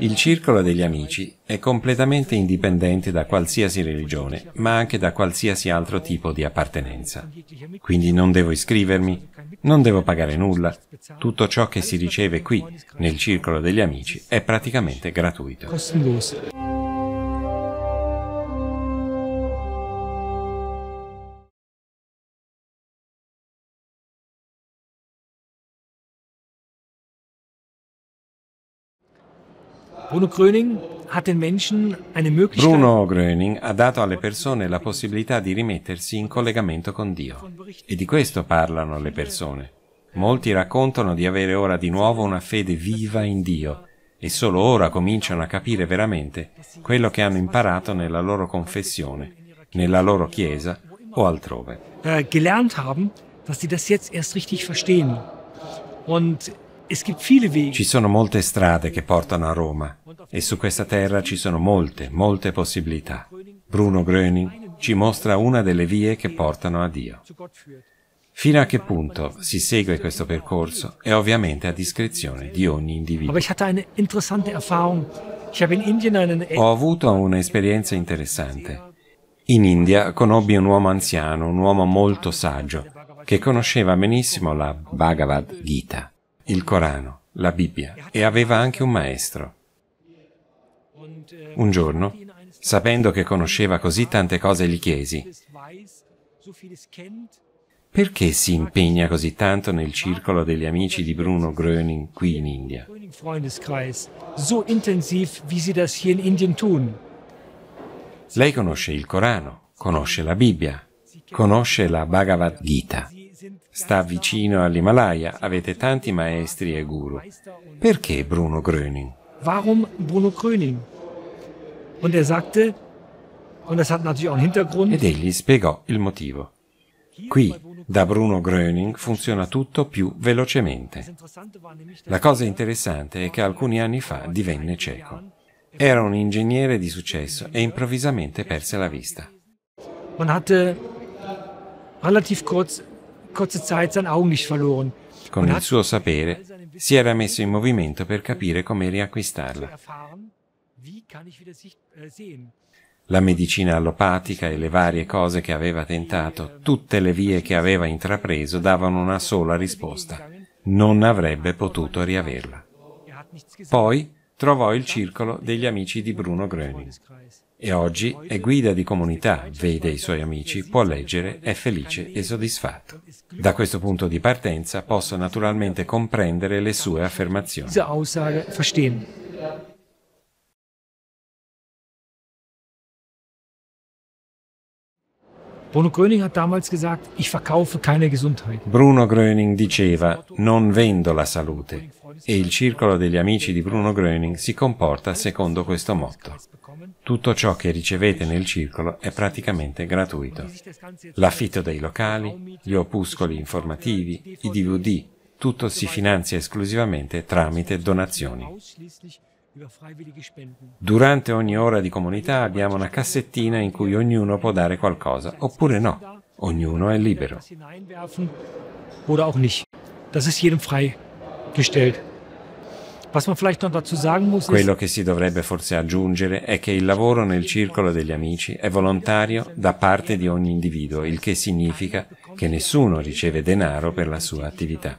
Il circolo degli amici è completamente indipendente da qualsiasi religione, ma anche da qualsiasi altro tipo di appartenenza. Quindi non devo iscrivermi, non devo pagare nulla, tutto ciò che si riceve qui, nel circolo degli amici, è praticamente gratuito. Bruno Gröning Bruno Gröning ha dato alle persone la possibilità di rimettersi in collegamento con Dio. E di questo parlano le persone. Molti raccontano di avere ora di nuovo una fede viva in Dio e solo ora cominciano a capire veramente quello che hanno imparato nella loro confessione, nella loro chiesa o altrove. Äh, gelernt haben, dass sie das jetzt erst richtig verstehen. Und ci sono molte strade che portano a Roma e su questa terra ci sono molte, molte possibilità. Bruno Gröning ci mostra una delle vie che portano a Dio. Fino a che punto si segue questo percorso è ovviamente a discrezione di ogni individuo. Ho avuto un'esperienza interessante. In India conobbi un uomo anziano, un uomo molto saggio, che conosceva benissimo la Bhagavad Gita il Corano, la Bibbia, e aveva anche un maestro. Un giorno, sapendo che conosceva così tante cose, gli chiesi, perché si impegna così tanto nel circolo degli amici di Bruno Gröning qui in India? Lei conosce il Corano, conosce la Bibbia, conosce la Bhagavad Gita. Sta vicino all'Himalaya, avete tanti maestri e guru. Perché Bruno Gröning? Warum Bruno Gröning? Und er sagte, und das hat natürlich auch Hintergrund. Ed egli spiegò il motivo. Qui da Bruno Gröning funziona tutto più velocemente. La cosa interessante è che alcuni anni fa divenne cieco. Era un ingegnere di successo e improvvisamente perse la vista. Man hatte relativ kurz con il suo sapere si era messo in movimento per capire come riacquistarla. Äh, La medicina allopatica e le varie cose che aveva tentato, tutte le vie che aveva intrapreso davano una sola risposta. Non avrebbe potuto riaverla. Er Poi trovò il circolo degli amici di Bruno Gröning e oggi è guida di comunità, vede i suoi amici, può leggere, è felice e soddisfatto. Da questo punto di partenza posso naturalmente comprendere le sue affermazioni. Bruno Gröning ha damals gesagt, ich verkaufe keine Gesundheit. Bruno Gröning diceva, non vendo la salute. E il circolo degli amici di Bruno Gröning si comporta secondo questo motto. Tutto ciò che ricevete nel circolo è praticamente gratuito. L'affitto dei locali, gli opuscoli informativi, i DVD, tutto si finanzia esclusivamente tramite donazioni. Durante ogni ora di comunità abbiamo una cassettina in cui ognuno può dare qualcosa, oppure no. Ognuno è libero. Quello che si dovrebbe forse aggiungere è che il lavoro nel circolo degli amici è volontario da parte di ogni individuo, il che significa che nessuno riceve denaro per la sua attività.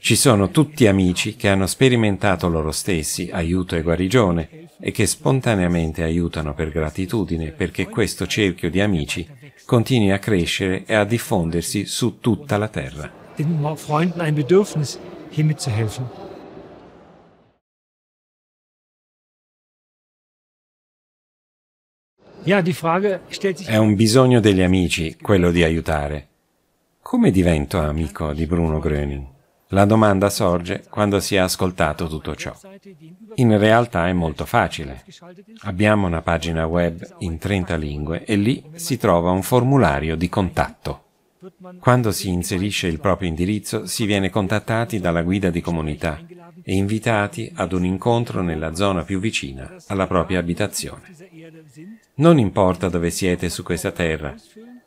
Ci sono tutti amici che hanno sperimentato loro stessi aiuto e guarigione e che spontaneamente aiutano per gratitudine perché questo cerchio di amici continui a crescere e a diffondersi su tutta la terra. È un bisogno degli amici quello di aiutare. Come divento amico di Bruno Gröning? La domanda sorge quando si è ascoltato tutto ciò. In realtà è molto facile. Abbiamo una pagina web in 30 lingue e lì si trova un formulario di contatto. Quando si inserisce il proprio indirizzo si viene contattati dalla guida di comunità e invitati ad un incontro nella zona più vicina alla propria abitazione. Non importa dove siete su questa terra,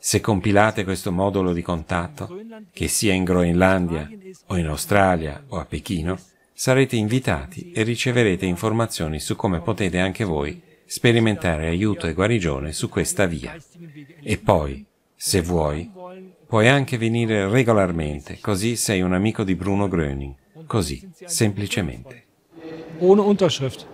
se compilate questo modulo di contatto, che sia in Groenlandia o in Australia o a Pechino, sarete invitati e riceverete informazioni su come potete anche voi sperimentare aiuto e guarigione su questa via. E poi, se vuoi, puoi anche venire regolarmente, così sei un amico di Bruno Gröning, così, semplicemente. Ohne Unterschrift.